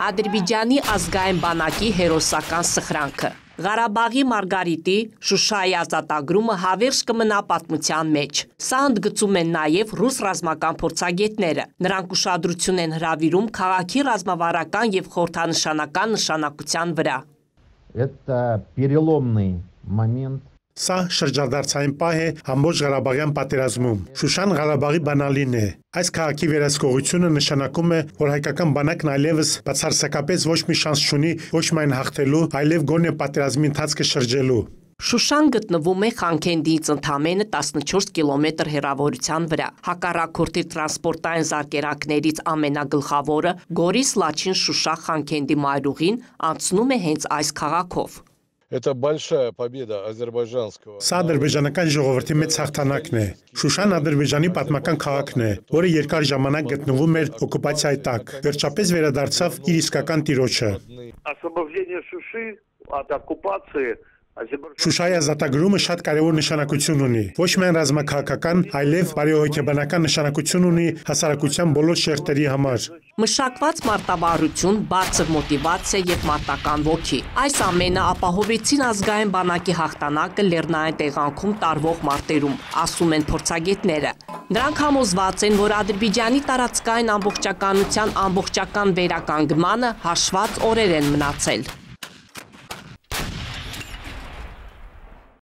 Ադրբիջանի ազգային բանակի հերոսական սխրանքը։ Ղարաբաղի Մարգարիտի Շուշայի ազատագրումը հավերժ կմնա պատմության մեջ։ Սա ընդգծում են նաև ռուս ռազմական փորձագետները։ Նրանք ուշադրություն են հրավիրում քաղաքի ռազմավարական եւ խորհրդանշանական նշանակության վրա։ Это э, переломный момент Սա շրջադարձային պահ է ամբողջ Ղարաբաղյան պատերազմում։ Շուշան Ղարաբաղի բանալին է։ Այս քաղաքի վերահսկողությունը նշանակում է, որ հայկական բանակն այլևս բացարձակապես ոչ մի շանս չունի ոչ միայն հաղթելու, այլև գոնե պատերազմի ընթացքը շրջելու։ Շուշան գտնվում է Խանքենդից ընդամենը 14 կիլոմետր հեռավորության վրա։ Հակառակորդի տրանսպորտային զարգերակներից ամենագլխավորը Գորիս Լաչին Շուշա Խանքենդի մայրուղին անցնում է հենց այս քաղաքով։ Это большая победа азербайджанского. Սա ադրբեջանական ժողովրդի մեծ հաղթանակն է։ Շուշան ադրբեջանի պատմական քաղաքն է, որը երկար ժամանակ գտնվում էր օկուպացիայի տակ։ Վերջապես վերադարձավ իր իսկական տիրոջը։ Освобождение Шуши от оккупации Շուշայի ազատագրումը շատ կարևոր նշանակություն ունի։ Ոչ միայն ռազմաքաղաքական, այլև բարեհոգեբանական նշանակություն ունի հասարակության բոլոր շերտերի համար մշակված մարտավարություն, բարձր մոտիվացիա և մարտական ոգի։ Այս ամենը ապահովեցին ազգային բանակի հաղթանակը լեռնային տեղանքում տարվող մարտերում, ասում են փորձագետները։ Նրանք համոզված են, որ Ադրբիջանի տարածքային ամբողջականության ամբողջական վերականգմանը հաշված օրեր են մնացել։